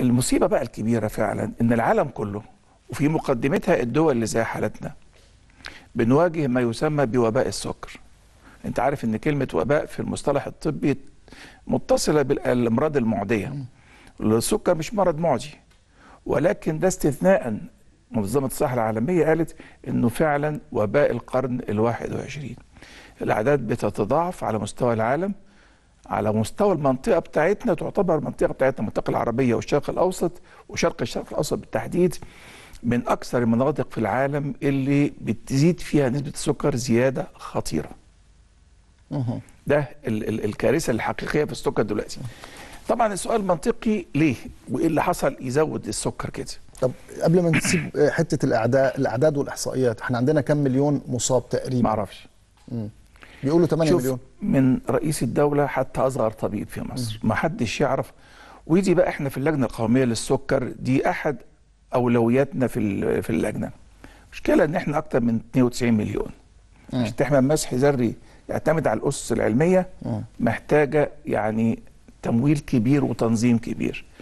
المصيبة بقى الكبيرة فعلا إن العالم كله وفي مقدمتها الدول اللي زي حالتنا بنواجه ما يسمى بوباء السكر انت عارف ان كلمة وباء في المصطلح الطبي متصلة بالأمراض المعدية السكر مش مرض معدي ولكن ده استثناء منظمة الصحة العالمية قالت انه فعلا وباء القرن الواحد وعشرين الأعداد بتتضاعف على مستوى العالم على مستوى المنطقه بتاعتنا تعتبر المنطقه بتاعتنا المنطقه العربيه والشرق الاوسط وشرق الشرق الاوسط بالتحديد من اكثر المناطق في العالم اللي بتزيد فيها نسبه السكر زياده خطيره. ده ال ال الكارثه الحقيقيه في السكر دلوقتي. طبعا السؤال منطقي ليه؟ وايه اللي حصل يزود السكر كده؟ طب قبل ما نسيب آه، حته الاعداد الاعداد والاحصائيات، احنا عندنا كم مليون مصاب تقريبا؟ معرفش. بيقولوا 8 شوف مليون من رئيس الدوله حتى اصغر طبيب في مصر ما حدش يعرف ودي بقى احنا في اللجنه القوميه للسكر دي احد اولوياتنا في في اللجنه المشكله ان احنا اكتر من 92 مليون استحمام مسح ذري يعتمد على الاسس العلميه محتاجه يعني تمويل كبير وتنظيم كبير